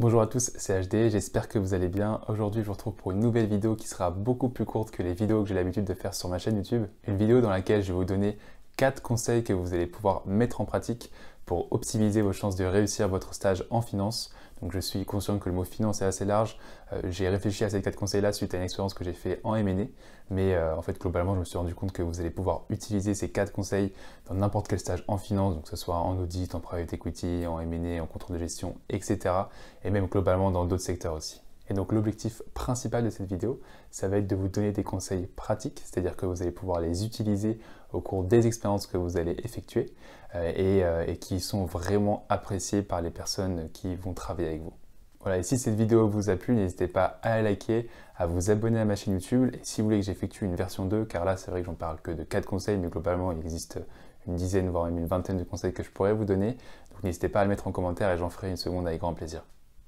Bonjour à tous, c'est HD, j'espère que vous allez bien. Aujourd'hui, je vous retrouve pour une nouvelle vidéo qui sera beaucoup plus courte que les vidéos que j'ai l'habitude de faire sur ma chaîne YouTube. Une vidéo dans laquelle je vais vous donner 4 conseils que vous allez pouvoir mettre en pratique pour optimiser vos chances de réussir votre stage en finance. Donc je suis conscient que le mot finance est assez large. Euh, j'ai réfléchi à ces quatre conseils-là suite à une expérience que j'ai fait en MNE. mais euh, en fait globalement je me suis rendu compte que vous allez pouvoir utiliser ces quatre conseils dans n'importe quel stage en finance, donc que ce soit en audit, en private equity, en M&A, en contrôle de gestion, etc. Et même globalement dans d'autres secteurs aussi. Et donc l'objectif principal de cette vidéo, ça va être de vous donner des conseils pratiques, c'est-à-dire que vous allez pouvoir les utiliser au cours des expériences que vous allez effectuer euh, euh, et, qui sont vraiment appréciées par les personnes qui vont travailler avec vous. Voilà, et si cette vidéo vous a plu, n'hésitez pas à la liker, à vous abonner à ma chaîne YouTube, et si vous voulez que j'effectue une version 2, car là c'est vrai que j'en parle que de 4 conseils, mais globalement il existe une dizaine, voire même une vingtaine de conseils que je pourrais vous donner, donc n'hésitez pas à le mettre en commentaire et j'en ferai une seconde avec grand plaisir.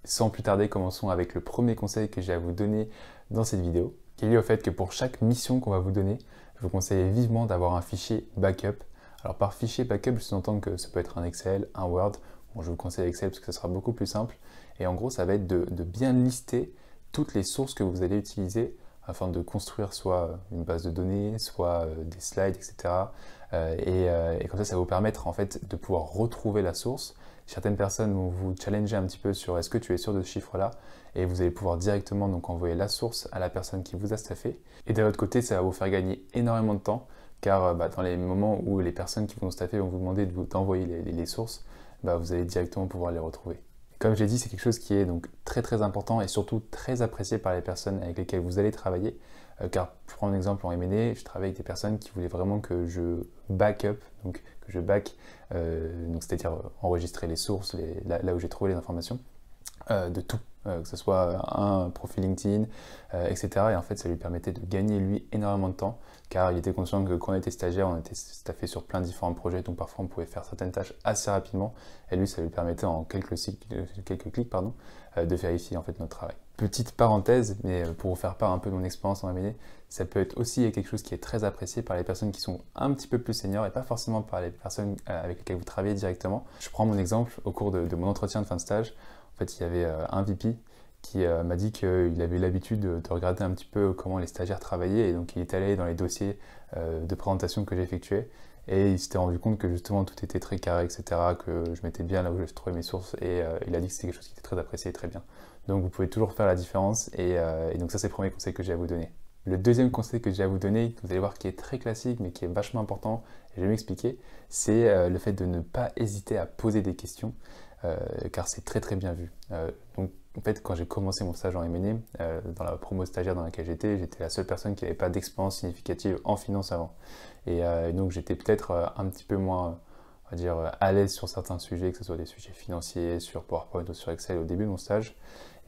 Sans plus tarder, commençons avec le premier conseil que j'ai à vous donner dans cette vidéo, qui est lié au fait que pour chaque mission qu'on va vous donner, je vous conseille vivement d'avoir un fichier backup. Alors par fichier backup, je sous-entends que ça peut être un Excel, un Word. Bon, je vous conseille Excel parce que ça sera beaucoup plus simple. Et en gros, ça va être de, de bien lister toutes les sources que vous allez utiliser afin de construire soit une base de données, soit euh, des slides, etc. Euh, euh, et, comme ça, ça va vous permettre en fait de pouvoir retrouver la source. Certaines personnes vont vous challenger un petit peu sur est-ce que tu es sûr de ce chiffre-là et vous allez pouvoir directement donc envoyer la source à la personne qui vous a staffé. Et de l'autre côté, ça va vous faire gagner énormément de temps car bah, dans les moments où les personnes qui vous ont staffé vont vous demander d'envoyer les, les sources, bah, vous allez directement pouvoir les retrouver. Comme j'ai dit, c'est quelque chose qui est donc très très important et surtout très apprécié par les personnes avec lesquelles vous allez travailler. Euh, car pour prendre un exemple en M&A, je travaille avec des personnes qui voulaient vraiment que je back up, donc que je back, euh, c'est-à-dire enregistrer les sources, là où j'ai trouvé les informations. Euh, de tout, euh, que ce soit euh, un profil LinkedIn, etc. Et en fait, ça lui permettait de gagner, lui, énormément de temps, car il était conscient que quand on était stagiaire, on était staffé sur plein de différents projets, donc parfois on pouvait faire certaines tâches assez rapidement, et lui, ça lui permettait en quelques, quelques clics pardon, de vérifier en fait notre travail. Petite parenthèse, mais pour vous faire part un peu de mon expérience en MLE, ça peut être aussi quelque chose qui est très apprécié par les personnes qui sont un petit peu plus seniors et pas forcément par les personnes avec lesquelles vous travaillez directement. Je prends mon exemple au cours de mon entretien de fin de stage fait, il y avait euh, un VP qui euh, m'a dit qu'il avait l'habitude de, regarder un petit peu comment les stagiaires travaillaient et donc il est allé dans les dossiers euh, de présentation que j'effectuais et il s'était rendu compte que justement tout était très carré, etc., que je mettais bien là où je trouvais mes sources et il a dit que c'était quelque chose qui était très apprécié et très bien. Donc vous pouvez toujours faire la différence et, et donc ça c'est le premier conseil que j'ai à vous donner. Le deuxième conseil que j'ai à vous donner, vous allez voir qui est très classique mais qui est vachement important, et je vais m'expliquer, c'est le fait de ne pas hésiter à poser des questions. Euh, car c'est très très bien vu. Euh, donc en fait, quand j'ai commencé mon stage en M&A, euh, dans la promo stagiaire dans laquelle j'étais, j'étais la seule personne qui n'avait pas d'expérience significative en finance avant. Et, donc, j'étais peut-être un petit peu moins, on va dire, à l'aise sur certains sujets, que ce soit des sujets financiers, sur PowerPoint ou sur Excel au début de mon stage.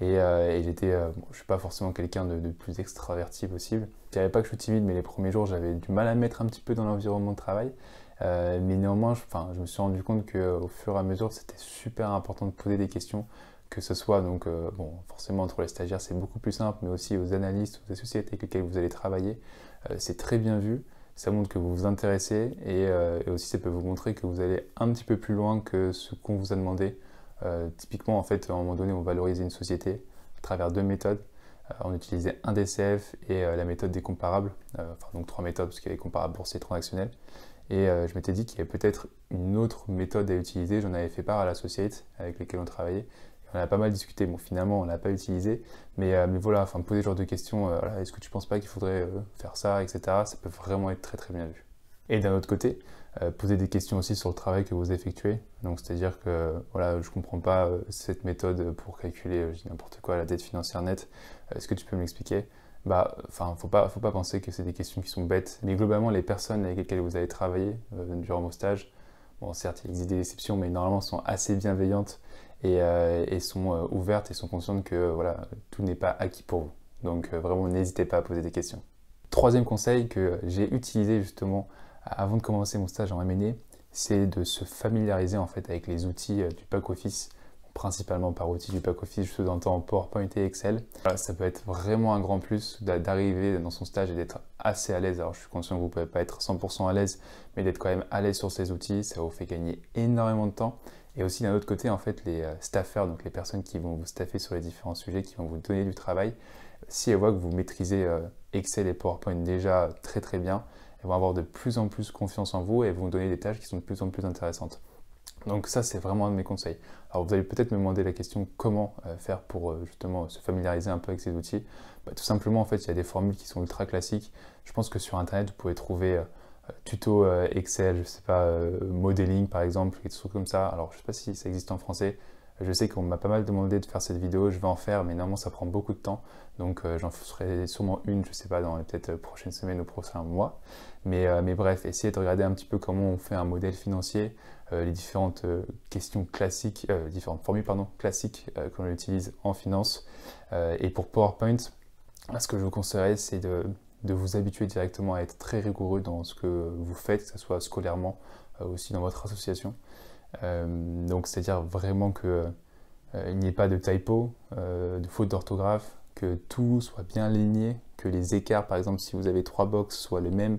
Et, euh, je euh, ne je suis pas forcément quelqu'un de, plus extraverti possible. Je dirais pas que je suis timide, mais les premiers jours, j'avais du mal à me mettre un petit peu dans l'environnement de travail. Euh, mais néanmoins, je, je me suis rendu compte qu'au fur et à mesure, c'était super important de poser des questions, que ce soit donc, bon, forcément entre les stagiaires, c'est beaucoup plus simple, mais aussi aux analystes, aux associés avec lesquels vous allez travailler, c'est très bien vu. Ça montre que vous vous intéressez et, aussi ça peut vous montrer que vous allez un petit peu plus loin que ce qu'on vous a demandé euh, typiquement, en fait, à un moment donné, on valorisait une société à travers deux méthodes. Euh, on utilisait un DCF et euh, la méthode des comparables, enfin donc trois méthodes parce qu'il y avait comparables boursiers transactionnels. Et je m'étais dit qu'il y avait peut-être une autre méthode à utiliser. J'en avais fait part à la société avec lesquels on travaillait on a pas mal discuté. Bon, finalement, on l'a pas utilisé, mais, voilà, enfin, poser ce genre de questions, est-ce que tu penses pas qu'il faudrait faire ça, etc., ça peut vraiment être très très bien vu. Et d'un autre côté, euh, Posez des questions aussi sur le travail que vous effectuez. Donc, c'est-à-dire que voilà, je ne comprends pas euh, cette méthode pour calculer, euh, n'importe quoi, la dette financière nette. Est-ce que tu peux m'expliquer Bah, ne faut pas, faut pas penser que c'est des questions qui sont bêtes. Mais globalement, les personnes avec lesquelles vous avez travaillé durant vos stages, bon, certes, il existe des exceptions, mais normalement, sont assez bienveillantes et, et sont ouvertes et sont conscientes que voilà, tout n'est pas acquis pour vous. Donc, vraiment, n'hésitez pas à poser des questions. Troisième conseil que j'ai utilisé justement avant de commencer mon stage en MNE, c'est de se familiariser en fait avec les outils euh, du pack office, principalement par outils du pack office, je sous entends PowerPoint et Excel. Euh, ça peut être vraiment un grand plus d'arriver dans son stage et d'être assez à l'aise. Alors je suis conscient que vous ne pouvez pas être 100% à l'aise, mais d'être quand même à l'aise sur ces outils, ça vous fait gagner énormément de temps. Et aussi d'un autre côté, en fait, les euh, staffers, donc les personnes qui vont vous staffer sur les différents sujets, qui vont vous donner du travail, si elles voient que vous maîtrisez Excel et PowerPoint déjà très très bien, elles vont avoir de plus en plus confiance en vous et vont vous donner des tâches qui sont de plus en plus intéressantes. Donc ça, c'est vraiment un de mes conseils. Alors vous allez peut-être me demander la question comment euh, faire pour euh, justement se familiariser un peu avec ces outils. Bah, tout simplement, en fait, il y a des formules qui sont ultra classiques. Je pense que sur Internet, vous pouvez trouver euh, tuto Excel, je ne sais pas, modeling par exemple, des trucs comme ça. Alors je ne sais pas si ça existe en français, je sais qu'on m'a pas mal demandé de faire cette vidéo, je vais en faire, mais normalement ça prend beaucoup de temps. Donc euh, j'en ferai sûrement une, je sais pas, dans peut-être euh, prochaine semaine ou prochain mois. Euh, mais, bref, essayez de regarder un petit peu comment on fait un modèle financier, les différentes questions classiques, différentes formules pardon, classiques qu'on utilise en finance. et pour PowerPoint, ce que je vous conseillerais, c'est de, vous habituer directement à être très rigoureux dans ce que vous faites, que ce soit scolairement, aussi dans votre association. Euh, donc c'est-à-dire vraiment que euh, il n'y ait pas de typo, euh, de faute d'orthographe, que tout soit bien aligné, que les écarts, par exemple, si vous avez trois boxes, soient les mêmes.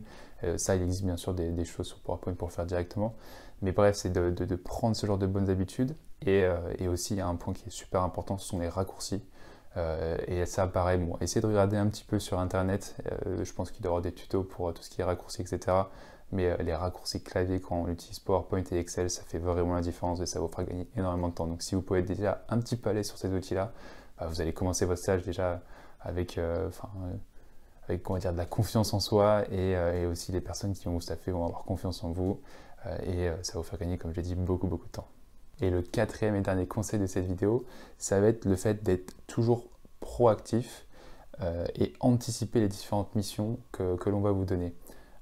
ça, il existe bien sûr des, choses sur PowerPoint pour faire directement. Mais bref, c'est de, prendre ce genre de bonnes habitudes. Et, aussi, il y a un point qui est super important, ce sont les raccourcis. et ça, pareil, bon, essayez de regarder un petit peu sur Internet. je pense qu'il y aura des tutos pour tout ce qui est raccourcis, etc mais euh, les raccourcis clavier quand on utilise PowerPoint et Excel, ça fait vraiment la différence et ça vous fera gagner énormément de temps. Donc si vous pouvez déjà un petit peu aller sur ces outils-là, bah, vous allez commencer votre stage déjà avec, euh, euh, avec dire, de la confiance en soi et, aussi les personnes qui vont vous staffer vont avoir confiance en vous et ça va vous faire gagner, comme j'ai dit, beaucoup beaucoup de temps. Et le quatrième et dernier conseil de cette vidéo, ça va être le fait d'être toujours proactif et anticiper les différentes missions que, que l'on va vous donner.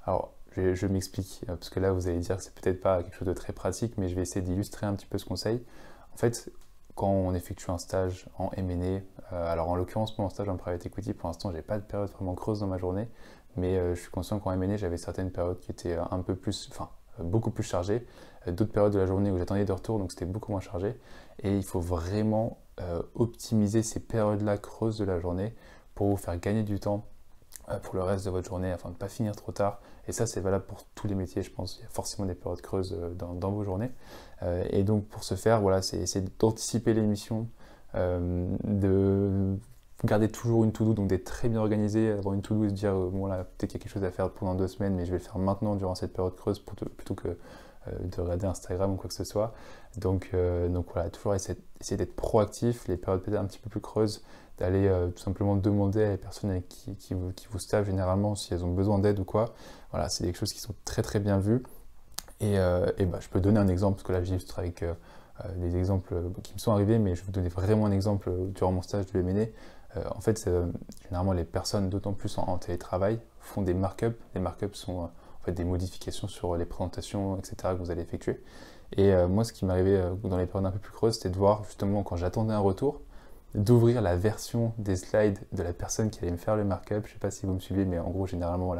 Alors, je, m'explique, euh, parce que là vous allez dire que c'est peut-être pas quelque chose de très pratique, mais je vais essayer d'illustrer un petit peu ce conseil. En fait, quand on effectue un stage en M&A, euh, alors en l'occurrence mon stage en private equity, pour l'instant j'ai pas de période vraiment creuse dans ma journée, mais euh, je suis conscient qu'en M&A j'avais certaines périodes qui étaient un peu plus, enfin beaucoup plus chargées, d'autres périodes de la journée où j'attendais de retour donc c'était beaucoup moins chargé, et il faut vraiment optimiser ces périodes-là creuses de la journée pour vous faire gagner du temps euh, pour le reste de votre journée afin de ne pas finir trop tard. Et ça, c'est valable pour tous les métiers, je pense. Il y a forcément des périodes creuses euh, dans, vos journées. Euh, et donc, pour ce faire, voilà, c'est d'anticiper l'émission, euh, de garder toujours une to-do, donc d'être très bien organisé, avoir une to-do et se dire, bon là, peut-être qu'il y a quelque chose à faire pendant deux semaines, mais je vais le faire maintenant durant cette période creuse plutôt que euh, de regarder Instagram ou quoi que ce soit. Donc, euh, donc voilà, toujours essayer, d'être proactif, les périodes peut-être un petit peu plus creuses, d'aller euh, tout simplement demander à les personnes qui, qui, vous, qui vous staffent généralement si elles ont besoin d'aide ou quoi. Voilà, c'est des choses qui sont très très bien vues. Et, et bah, je peux donner un exemple, parce que là j'illustre avec des exemples qui me sont arrivés, mais je vais vous donner vraiment un exemple durant mon stage du MNE. en fait, généralement les personnes, d'autant plus en, en, télétravail, font des markups. Les markups sont des modifications sur les présentations, etc. que vous allez effectuer. Et euh, moi, ce qui m'arrivait euh, dans les périodes un peu plus creuses, c'était de voir justement quand j'attendais un retour, d'ouvrir la version des slides de la personne qui allait me faire le markup. Je ne sais pas si vous me suivez, mais en gros, généralement,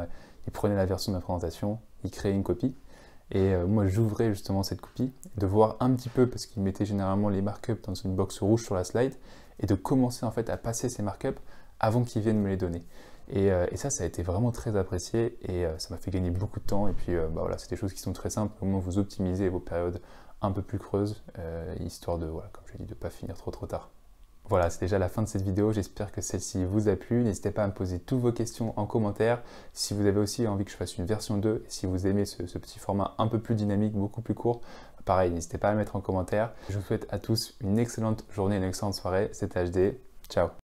il prenait la version de ma présentation, il créait une copie. Et euh, moi, j'ouvrais justement cette copie, de voir un petit peu, parce qu'il mettait généralement les markups dans une box rouge sur la slide, et de commencer en fait à passer ces markups avant qu'ils viennent me les donner. Euh, et, ça, ça a été vraiment très apprécié et euh, ça m'a fait gagner beaucoup de temps. Et puis, euh, bah voilà, c'est des choses qui sont très simples. comment vous optimisez vos périodes un peu plus creuses, histoire de, comme je l'ai dit, de ne pas finir trop trop tard. Voilà, c'est déjà la fin de cette vidéo. J'espère que celle-ci vous a plu. N'hésitez pas à me poser toutes vos questions en commentaire. Si vous avez aussi envie que je fasse une version 2, si vous aimez ce, petit format un peu plus dynamique, beaucoup plus court, pareil, n'hésitez pas à mettre en commentaire. Je vous souhaite à tous une excellente journée, une excellente soirée. C'est HD. Ciao